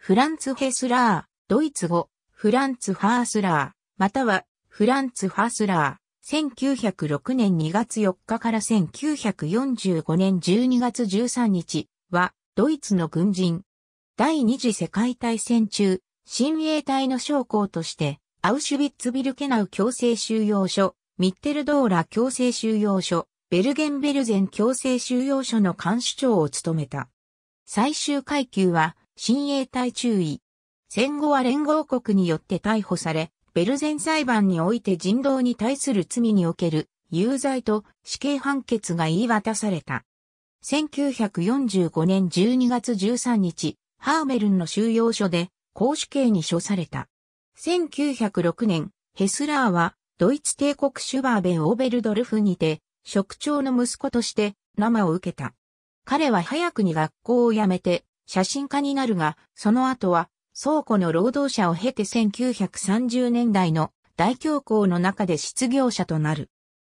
フランツヘスラー、ドイツ語、フランツハースラー、または、フランツハースラー、1906年2月4日から1945年12月13日は、ドイツの軍人。第二次世界大戦中、親衛隊の将校として、アウシュビッツビルケナウ強制収容所、ミッテルドーラ強制収容所、ベルゲンベルゼン強制収容所の監視長を務めた。最終階級は、親衛隊注意。戦後は連合国によって逮捕され、ベルゼン裁判において人道に対する罪における有罪と死刑判決が言い渡された。1945年12月13日、ハーメルンの収容所で公主刑に処された。1906年、ヘスラーはドイツ帝国シュバーベン・オーベルドルフにて、職長の息子として生を受けた。彼は早くに学校を辞めて写真家になるが、その後は倉庫の労働者を経て1930年代の大恐慌の中で失業者となる。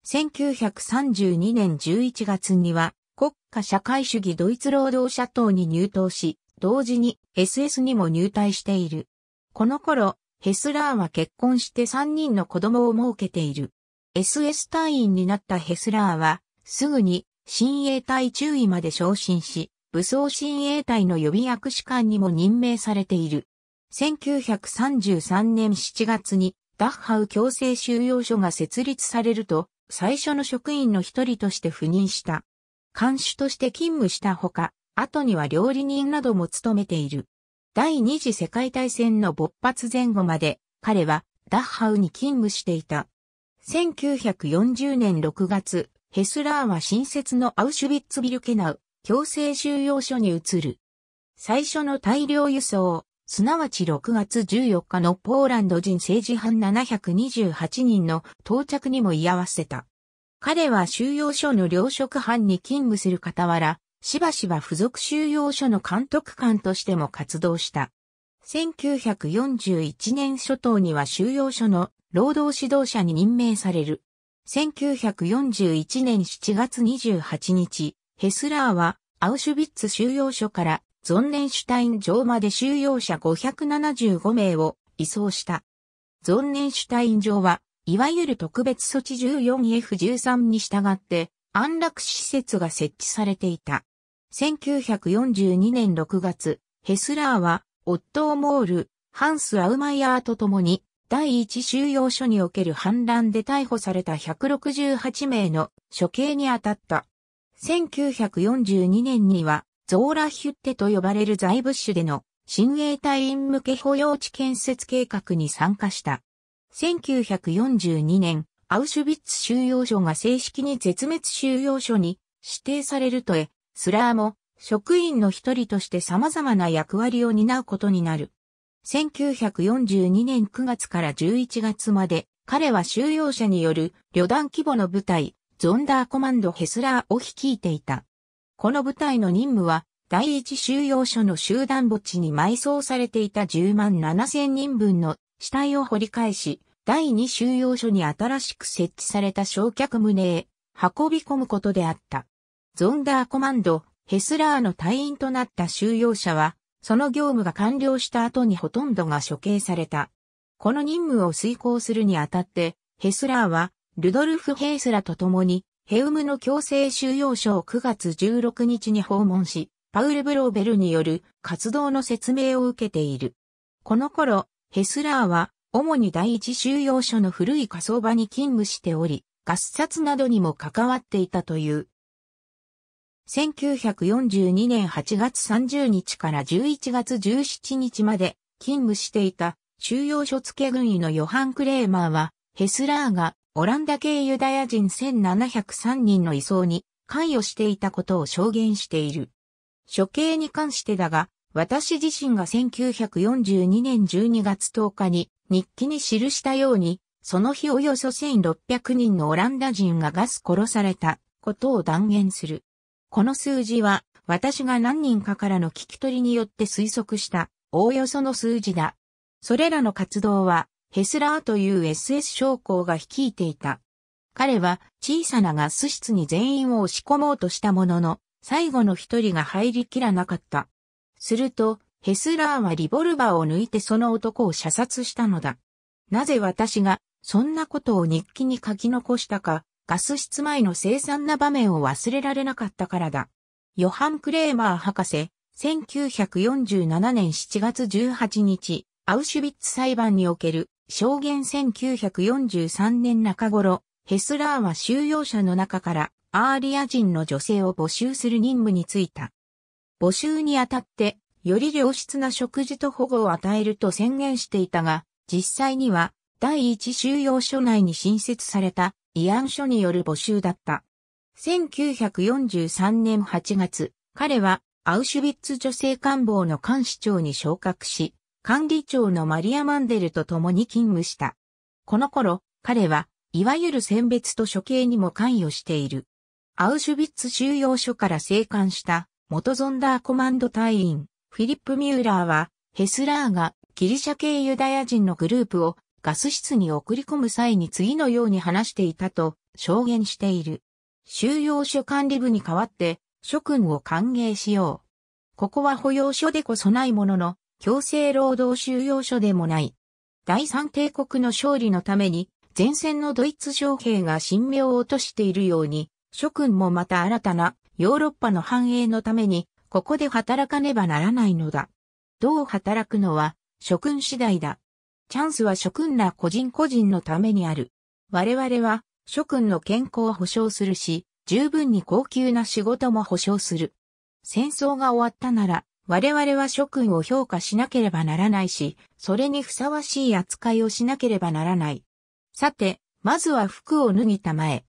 1932年11月には国家社会主義ドイツ労働者党に入党し、同時に SS にも入隊している。この頃、ヘスラーは結婚して3人の子供を設けている。SS 隊員になったヘスラーは、すぐに、親衛隊中尉まで昇進し、武装親衛隊の予備役士官にも任命されている。1933年7月にダッハウ強制収容所が設立されると、最初の職員の一人として赴任した。監守として勤務したほか、後には料理人なども務めている。第二次世界大戦の勃発前後まで、彼はダッハウに勤務していた。1940年6月、ヘスラーは新設のアウシュビッツビルケナウ、強制収容所に移る。最初の大量輸送、すなわち6月14日のポーランド人政治犯728人の到着にも居合わせた。彼は収容所の領職班に勤務する傍ら、しばしば付属収容所の監督官としても活動した。1941年初頭には収容所の労働指導者に任命される。1941年7月28日、ヘスラーはアウシュビッツ収容所からゾンネンシュタイン城まで収容者575名を移送した。ゾンネンシュタイン城は、いわゆる特別措置 14F13 に従って、安楽施設が設置されていた。1942年6月、ヘスラーは、オットー・モール、ハンス・アウマイヤーと共に、第一収容所における反乱で逮捕された168名の処刑に当たった。1942年には、ゾーラヒュッテと呼ばれる財物種での新衛隊員向け保養地建設計画に参加した。1942年、アウシュビッツ収容所が正式に絶滅収容所に指定されるとえ、スラーも職員の一人として様々な役割を担うことになる。1942年9月から11月まで、彼は収容者による旅団規模の部隊、ゾンダーコマンドヘスラーを率いていた。この部隊の任務は、第一収容所の集団墓地に埋葬されていた10万7千人分の死体を掘り返し、第二収容所に新しく設置された焼却棟へ運び込むことであった。ゾンダーコマンド、ヘスラーの隊員となった収容者は、その業務が完了した後にほとんどが処刑された。この任務を遂行するにあたって、ヘスラーはルドルフ・ヘイスラと共に、ヘウムの強制収容所を9月16日に訪問し、パウル・ブローベルによる活動の説明を受けている。この頃、ヘスラーは、主に第一収容所の古い火葬場に勤務しており、合殺などにも関わっていたという。1942年8月30日から11月17日まで勤務していた収容所付軍医のヨハン・クレーマーは、ヘスラーがオランダ系ユダヤ人1703人の移送に関与していたことを証言している。処刑に関してだが、私自身が1942年12月10日に日記に記したように、その日およそ1600人のオランダ人がガス殺されたことを断言する。この数字は私が何人かからの聞き取りによって推測したおおよその数字だ。それらの活動はヘスラーという SS 将校が率いていた。彼は小さなガス室に全員を押し込もうとしたものの、最後の一人が入りきらなかった。すると、ヘスラーはリボルバーを抜いてその男を射殺したのだ。なぜ私が、そんなことを日記に書き残したか、ガス室前の凄惨な場面を忘れられなかったからだ。ヨハン・クレーマー博士、1947年7月18日、アウシュビッツ裁判における証言1943年中頃、ヘスラーは収容者の中からアーリア人の女性を募集する任務に就いた。募集にあたって、より良質な食事と保護を与えると宣言していたが、実際には第一収容所内に新設された慰安所による募集だった。1943年8月、彼はアウシュビッツ女性官房の監視長に昇格し、管理庁のマリア・マンデルと共に勤務した。この頃、彼は、いわゆる選別と処刑にも関与している。アウシュビッツ収容所から生還した元ゾンダーコマンド隊員、フィリップ・ミューラーは、ヘスラーがギリシャ系ユダヤ人のグループをガス室に送り込む際に次のように話していたと証言している。収容所管理部に代わって諸君を歓迎しよう。ここは保養所でこそないものの、強制労働収容所でもない。第三帝国の勝利のために、前線のドイツ将兵が神妙を落としているように、諸君もまた新たなヨーロッパの繁栄のために、ここで働かねばならないのだ。どう働くのは、諸君次第だ。チャンスは諸君ら個人個人のためにある。我々は、諸君の健康を保障するし、十分に高級な仕事も保障する。戦争が終わったなら、我々は諸君を評価しなければならないし、それにふさわしい扱いをしなければならない。さて、まずは服を脱ぎたまえ。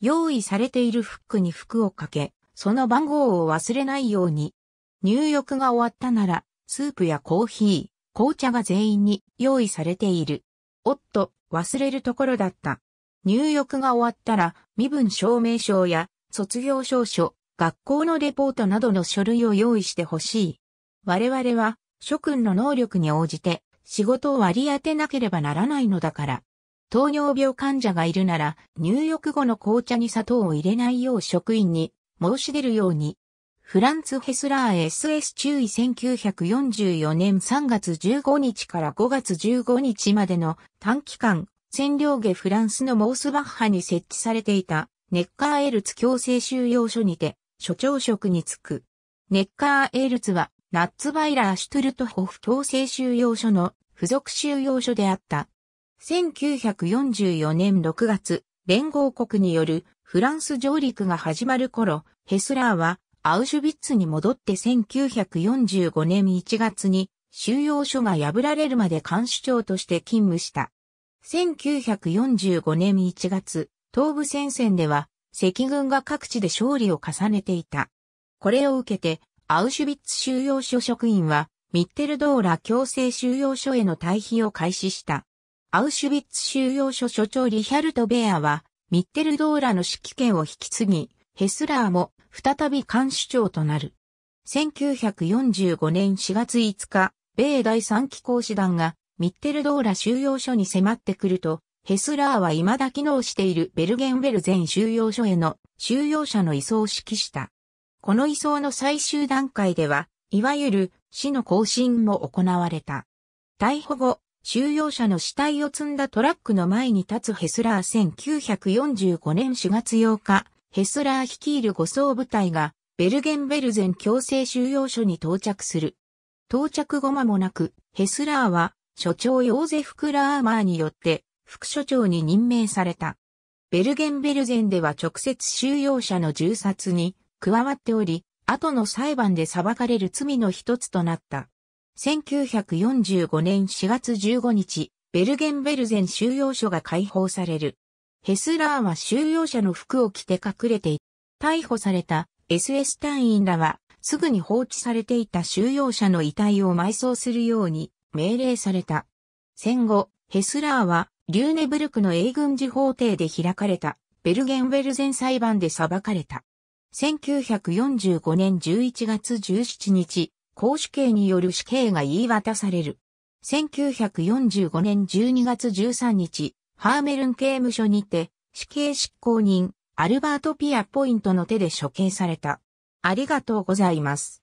用意されているフックに服をかけ、その番号を忘れないように。入浴が終わったなら、スープやコーヒー、紅茶が全員に用意されている。おっと、忘れるところだった。入浴が終わったら、身分証明書や卒業証書、学校のレポートなどの書類を用意してほしい。我々は諸君の能力に応じて仕事を割り当てなければならないのだから。糖尿病患者がいるなら入浴後の紅茶に砂糖を入れないよう職員に申し出るように。フランツ・ヘスラー SS 注意1944年3月15日から5月15日までの短期間、占領下フランスのモースバッハに設置されていたネッカーエルツ強制収容所にて所長職に就く。ネッカーエルツはナッツバイラーシュトゥルトホフ強制収容所の付属収容所であった。1944年6月、連合国によるフランス上陸が始まる頃、ヘスラーはアウシュビッツに戻って1945年1月に収容所が破られるまで監視長として勤務した。1945年1月、東部戦線では赤軍が各地で勝利を重ねていた。これを受けてアウシュビッツ収容所職員は、ミッテルドーラ強制収容所への退避を開始した。アウシュビッツ収容所所長リヒャルト・ベアは、ミッテルドーラの指揮権を引き継ぎ、ヘスラーも再び監視長となる。1945年4月5日、米第3機構師団がミッテルドーラ収容所に迫ってくると、ヘスラーは未だ機能しているベルゲンベル全収容所への収容者の移送を指揮した。この移送の最終段階では、いわゆる死の行進も行われた。逮捕後、収容者の死体を積んだトラックの前に立つヘスラー1945年4月8日、ヘスラー率いる護送部隊がベルゲンベルゼン強制収容所に到着する。到着後間もなく、ヘスラーは所長ヨーゼフ・クラーマーによって副所長に任命された。ベルゲンベルゼンでは直接収容者の銃殺に加わっており、後の裁判で裁かれる罪の一つとなった。1945年4月15日、ベルゲンベルゼン収容所が解放される。ヘスラーは収容者の服を着て隠れていた。逮捕された SS 隊員らは、すぐに放置されていた収容者の遺体を埋葬するように命令された。戦後、ヘスラーは、リューネブルクの英軍事法廷で開かれた、ベルゲンベルゼン裁判で裁かれた。1945年11月17日、公主刑による死刑が言い渡される。1945年12月13日、ハーメルン刑務所にて、死刑執行人、アルバート・ピアポイントの手で処刑された。ありがとうございます。